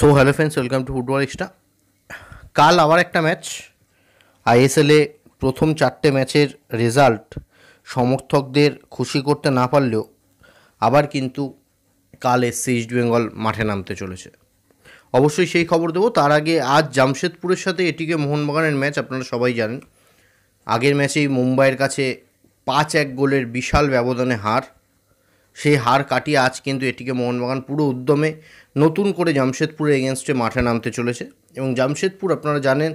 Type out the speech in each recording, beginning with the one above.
so hello friends welcome to football extra কাল আবার একটা ম্যাচ আইএসএলে প্রথম চারটে ম্যাচের রেজাল্ট সমর্থকদের খুশি করতে না পারলেও আবার কিন্তু কাল এসসি ইস্ট বেঙ্গল মাঠে নামতে চলেছে অবশ্যই সেই খবর দেবো তার আগে আজ জামশেদপুরের সাথে এটিকে মোহনবাগানের ম্যাচ আপনারা সবাই জানেন আগের ম্যাচেই মুম্বাইয়ের কাছে পাঁচ এক গোলের বিশাল ব্যবধানে হার সেই হার কাটিয়ে আজ কিন্তু এটিকে মোহনবাগান পুরো উদ্যমে নতুন করে জামশেদপুরের এগেনস্টে মাঠে নামতে চলেছে এবং জামশেদপুর আপনারা জানেন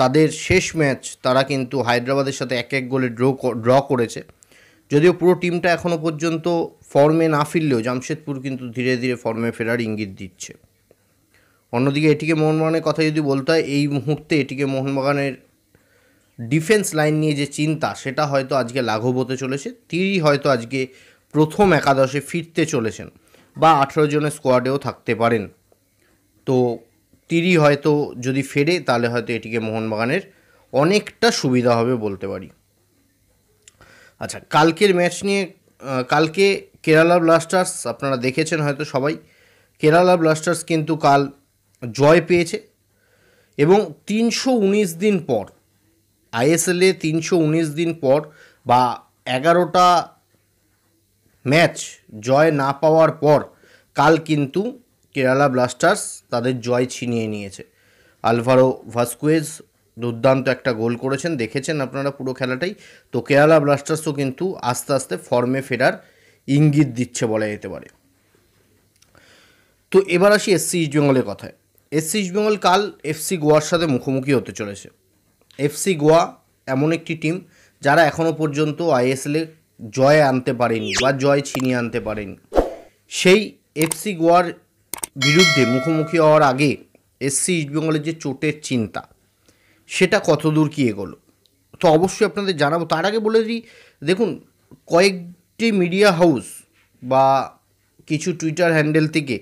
তাদের শেষ ম্যাচ তারা কিন্তু হায়দ্রাবাদের সাথে এক এক গোলে ড্র ড্র করেছে যদিও পুরো টিমটা এখনও পর্যন্ত ফর্মে না ফিরলেও জামশেদপুর কিন্তু ধীরে ধীরে ফর্মে ফেরার ইঙ্গিত দিচ্ছে অন্যদিকে এটিকে মোহনবাগানের কথা যদি বলতে হয় এই মুহূর্তে এটিকে মোহনবাগানের ডিফেন্স লাইন নিয়ে যে চিন্তা সেটা হয়তো আজকে লাঘব হতে চলেছে তিরি হয়তো আজকে প্রথম একাদশে ফিরতে চলেছেন বা আঠেরো জনের স্কোয়াডেও থাকতে পারেন তো তিরি হয়তো যদি ফেরে তাহলে হয়তো এটিকে মোহনবাগানের অনেকটা সুবিধা হবে বলতে পারি আচ্ছা কালকের ম্যাচ নিয়ে কালকে কেরালা ব্লাস্টার্স আপনারা দেখেছেন হয়তো সবাই কেরালা ব্লাস্টার্স কিন্তু কাল জয় পেয়েছে এবং তিনশো উনিশ দিন পর আইএসএলে তিনশো উনিশ দিন পর বা এগারোটা ম্যাচ জয় না পাওয়ার পর কাল কিন্তু কেরালা ব্লাস্টার্স তাদের জয় ছিনিয়ে নিয়েছে আলভারো ভাস্কুয়েজ দুর্দান্ত একটা গোল করেছেন দেখেছেন আপনারা পুরো খেলাটাই তো কেরালা ব্লাস্টার্সও কিন্তু আস্তে আস্তে ফর্মে ফেরার ইঙ্গিত দিচ্ছে বলা যেতে পারে তো এবার আসি এসসি ইস্টবেঙ্গলের কথায় এসসি ইস্টবেঙ্গল কাল এফসি গোয়ার সাথে মুখোমুখি হতে চলেছে এফসি গোয়া এমন একটি টিম যারা এখনও পর্যন্ত আইএসএলে জয় আনতে পারেনি বা জয় ছিনিয়ে আনতে পারেনি সেই এফসি গোয়ার বিরুদ্ধে মুখোমুখি হওয়ার আগে এসসি ইস্টবেঙ্গলের যে চোটের চিন্তা সেটা কতদূর কী এগোলো তো অবশ্যই আপনাদের জানাবো তার আগে বলে দিই দেখুন কয়েকটি মিডিয়া হাউস বা কিছু টুইটার হ্যান্ডেল থেকে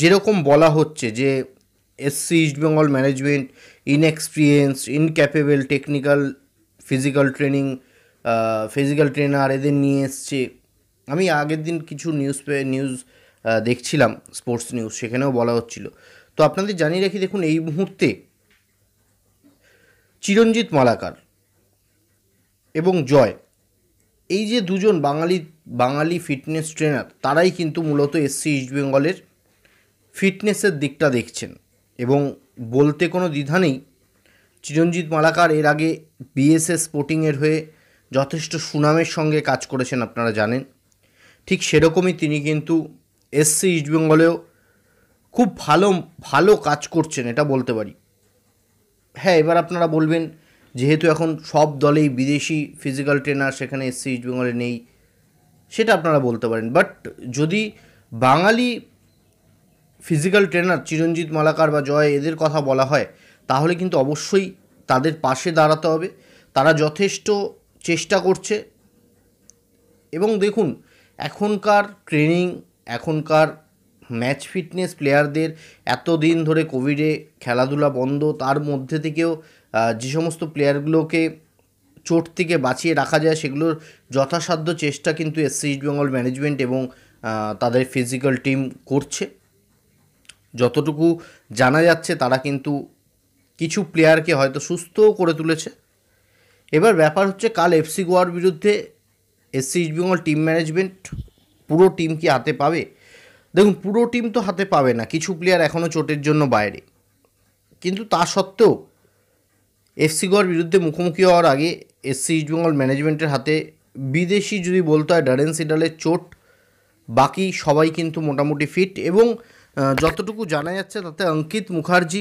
যেরকম বলা হচ্ছে যে SC East Bengal management inexperience incapable technical physical training physical trainer এদের নিয়ে এসছে আমি আগের দিন কিছু নিউজ নিউজ দেখছিলাম স্পোর্টস নিউজ সেখানেও বলা হচ্ছিল তো আপনাদের জানিয়ে রাখি দেখুন এই মুহূর্তে চিরঞ্জিত মালাকার এবং জয় এই যে দুজন বাঙালি বাঙালি ফিটনেস ট্রেনার তারাই কিন্তু মূলত এসসি ইস্ট বেঙ্গলের ফিটনেসের দিকটা দেখছেন এবং বলতে কোনো দ্বিধা নেই চিরঞ্জিত মালাকার এর আগে বিএসএস স্পোর্টিংয়ের হয়ে যথেষ্ট সুনামের সঙ্গে কাজ করেছেন আপনারা জানেন ঠিক সেরকমই তিনি কিন্তু এসসি ইস্টবেঙ্গলেও খুব ভালো ভালো কাজ করছেন এটা বলতে পারি হ্যাঁ এবার আপনারা বলবেন যেহেতু এখন সব দলেই বিদেশি ফিজিক্যাল ট্রেনার সেখানে এসসি ইস্টবেঙ্গলে নেই সেটা আপনারা বলতে পারেন বাট যদি বাঙালি ফিজিক্যাল ট্রেনার চিরঞ্জিত মালাকার বা জয় এদের কথা বলা হয় তাহলে কিন্তু অবশ্যই তাদের পাশে দাঁড়াতে হবে তারা যথেষ্ট চেষ্টা করছে এবং দেখুন এখনকার ট্রেনিং এখনকার ম্যাচ ফিটনেস প্লেয়ারদের এতদিন ধরে কোভিডে খেলাধুলা বন্ধ তার মধ্যে থেকেও যে সমস্ত প্লেয়ারগুলোকে চোট থেকে বাঁচিয়ে রাখা যায় সেগুলোর যথাসাধ্য চেষ্টা কিন্তু এসসি বেঙ্গল ম্যানেজমেন্ট এবং তাদের ফিজিক্যাল টিম করছে যতটুকু জানা যাচ্ছে তারা কিন্তু কিছু প্লেয়ারকে হয়তো সুস্থও করে তুলেছে এবার ব্যাপার হচ্ছে কাল এফসি গোয়ার বিরুদ্ধে SC East Bengal team management পুরো টিম কি হাতে পাবে দেখুন পুরো টিম তো হাতে পাবে না কিছু প্লেয়ার এখনও চোটের জন্য বাইরে কিন্তু তা সত্ত্বেও এফসি গোয়ার বিরুদ্ধে মুখোমুখি হওয়ার আগে এসসি ইস্ট বেঙ্গল ম্যানেজমেন্টের হাতে বিদেশি যদি বলতে হয় ডারেন সিডালের চোট বাকি সবাই কিন্তু মোটামুটি ফিট এবং যতটুকু জানা যাচ্ছে তাতে অঙ্কিত মুখার্জি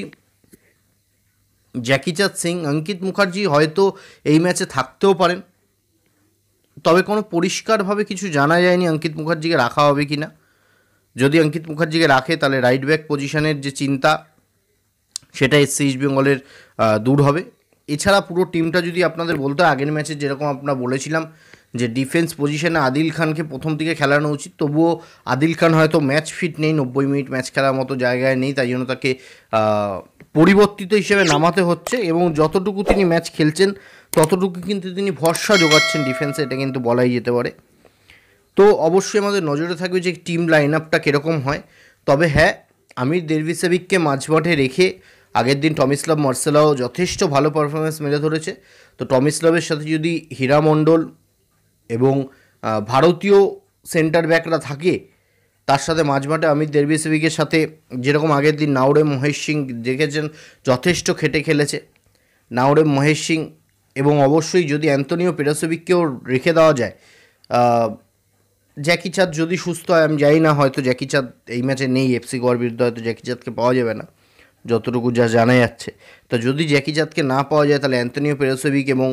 জ্যাকিচাঁদ সিং অঙ্কিত মুখার্জি হয়তো এই ম্যাচে থাকতেও পারেন তবে কোনো পরিষ্কারভাবে কিছু জানা যায়নি অঙ্কিত মুখার্জিকে রাখা হবে কি না যদি অঙ্কিত মুখার্জিকে রাখে তাহলে রাইট ব্যাক পজিশনের যে চিন্তা সেটা এসসি ইস্ট বেঙ্গলের দূর হবে এছাড়া পুরো টিমটা যদি আপনাদের বলতে আগের ম্যাচে যেরকম আপনারা বলেছিলাম যে ডিফেন্স পজিশনে আদিল খানকে প্রথম দিকে খেলানো উচিত তবুও আদিল খান হয়তো ম্যাচ ফিট নেই নব্বই মিনিট ম্যাচ খেলার মতো জায়গায় নেই তাই জন্য তাকে পরিবর্তিত হিসেবে নামাতে হচ্ছে এবং যতটুকু তিনি ম্যাচ খেলছেন ততটুকু কিন্তু তিনি ভরসা যোগাচ্ছেন ডিফেন্সে এটা কিন্তু বলাই যেতে পারে তো অবশ্যই আমাদের নজরে থাকবে যে টিম লাইন আপটা কীরকম হয় তবে হ্যাঁ আমি দেরভিসেভিককে মাঝমাঠে রেখে আগের দিন টমিসলাব মার্সেলাও যথেষ্ট ভালো পারফরমেন্স মেলে ধরেছে তো টমিসলাবের সাথে যদি হীরা মণ্ডল এবং ভারতীয় সেন্টার ব্যাকরা থাকে তার সাথে মাঝমাঠে অমিত দেরবিসেবিকের সাথে যেরকম আগের দিন নাওরে মহেশ সিং দেখেছেন যথেষ্ট খেটে খেলেছে নাওরে মহেশ সিং এবং অবশ্যই যদি অ্যান্তনিও পেরাসোভিককেও রেখে দেওয়া যায় জ্যাকি চাঁদ যদি সুস্থ হয় আমি জানি না হয়তো জ্যাকি চাঁদ এই ম্যাচে নেই এফসি গোয়ার বিরুদ্ধে হয়তো জ্যাকি চাঁদকে পাওয়া যাবে না যতটুকু যা জানা যাচ্ছে তো যদি জ্যাকি চাঁদকে না পাওয়া যায় তাহলে অ্যান্তনিও পেরাসোভিক এবং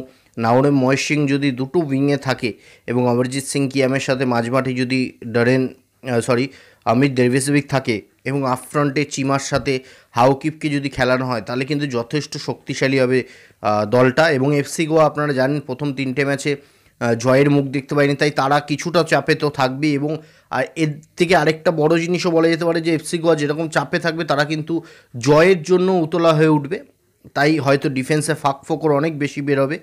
নাওরে মহেশ সিং যদি দুটো উইংয়ে থাকে এবং অমরজিৎ সিং কিয়ামের সাথে মাঝমাঠে যদি ডরেন সরি আমির দেরভেসেভিক থাকে এবং আফ্রন্টে চিমার সাথে হাউকিপকে যদি খেলানো হয় তাহলে কিন্তু যথেষ্ট শক্তিশালী হবে দলটা এবং এফসি গোয়া আপনারা জানেন প্রথম তিনটে ম্যাচে জয়ের মুখ দেখতে পাইনি তাই তারা কিছুটা চাপে তো থাকবে এবং এর থেকে আরেকটা বড় জিনিসও বলা যেতে পারে যে এফসি গোয়া যেরকম চাপে থাকবে তারা কিন্তু জয়ের জন্য উতলা হয়ে উঠবে তাই হয়তো ডিফেন্সে ফাঁক ফোকর অনেক বেশি বেরোবে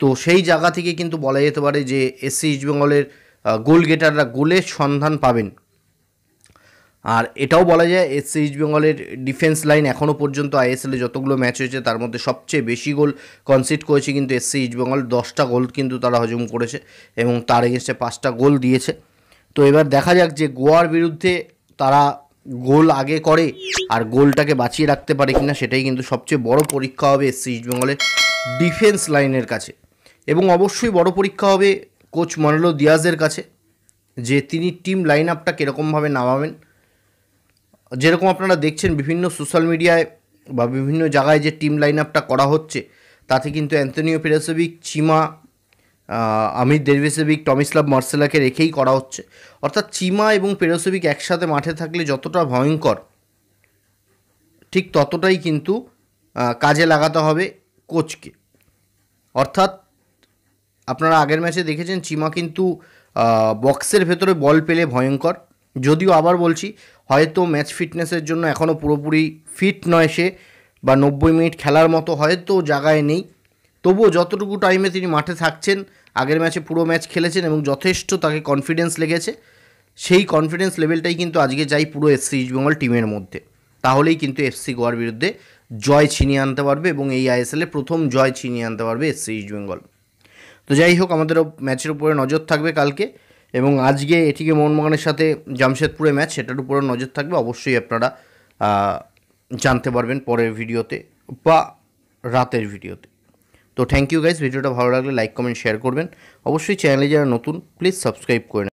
তো সেই জায়গা থেকে কিন্তু বলা যেতে পারে যে এসসি ইস্টবেঙ্গলের গোল গেটাররা গোলের সন্ধান পাবেন আর এটাও বলা যায় এসসি ইস্ট বেঙ্গলের ডিফেন্স লাইন এখনও পর্যন্ত আইএসএলে যতগুলো ম্যাচ হয়েছে তার মধ্যে সবচেয়ে বেশি গোল কনসিড করেছে কিন্তু এসসি ইস্ট বেঙ্গল দশটা গোল কিন্তু তারা হজম করেছে এবং তার এগেনস্টে পাঁচটা গোল দিয়েছে তো এবার দেখা যাক যে গোয়ার বিরুদ্ধে তারা গোল আগে করে আর গোলটাকে বাঁচিয়ে রাখতে পারে কিনা সেটাই কিন্তু সবচেয়ে বড় পরীক্ষা হবে এসসি ইস্ট বেঙ্গলের ডিফেন্স লাইনের কাছে এবং অবশ্যই বড় পরীক্ষা হবে কোচ মনেলো দিয়াজের কাছে যে তিনি টিম লাইন আপটা কীরকমভাবে নামাবেন যেরকম আপনারা দেখছেন বিভিন্ন সোশ্যাল মিডিয়ায় বা বিভিন্ন জায়গায় যে টিম লাইন আপটা করা হচ্ছে তাতে কিন্তু অ্যান্থনিও পেরাসেভিক চিমা আমির দেরভেসেভিক টমিসলাভ মার্সেলাকে রেখেই করা হচ্ছে অর্থাৎ চিমা এবং পেরাসেভিক একসাথে মাঠে থাকলে যতটা ভয়ঙ্কর ঠিক ততটাই কিন্তু কাজে লাগাতে হবে কোচকে অর্থাৎ আপনারা আগের ম্যাচে দেখেছেন চিমা কিন্তু বক্সের ভেতরে বল পেলে ভয়ঙ্কর যদিও আবার বলছি হয়তো ম্যাচ ফিটনেসের জন্য এখনও পুরোপুরি ফিট নয় সে বা নব্বই মিনিট খেলার মতো হয়তো জায়গায় নেই তবুও যতটুকু টাইমে তিনি মাঠে থাকছেন আগের ম্যাচে পুরো ম্যাচ খেলেছেন এবং যথেষ্ট তাকে কনফিডেন্স লেগেছে সেই কনফিডেন্স লেভেলটাই কিন্তু আজকে যাই পুরো এফসি ইস্টবেঙ্গল টিমের মধ্যে তাহলেই কিন্তু এফসি গোয়ার বিরুদ্ধে জয় ছিনিয়ে আনতে পারবে এবং এই আইএসএলে প্রথম জয় ছিনিয়ে আনতে পারবে এফসি ইস্টবেঙ্গল তো যাই হোক আমাদের ম্যাচের উপরে নজর থাকবে কালকে এবং আজকে এটিকে মোহনবাগানের সাথে জামশেদপুরে ম্যাচ সেটার উপরে নজর থাকবে অবশ্যই আপনারা জানতে পারবেন পরের ভিডিওতে বা রাতের ভিডিওতে তো থ্যাংক ইউ গাইজ ভিডিওটা ভালো লাগলে লাইক কমেন্ট শেয়ার করবেন অবশ্যই চ্যানেলে যারা নতুন প্লিজ সাবস্ক্রাইব করে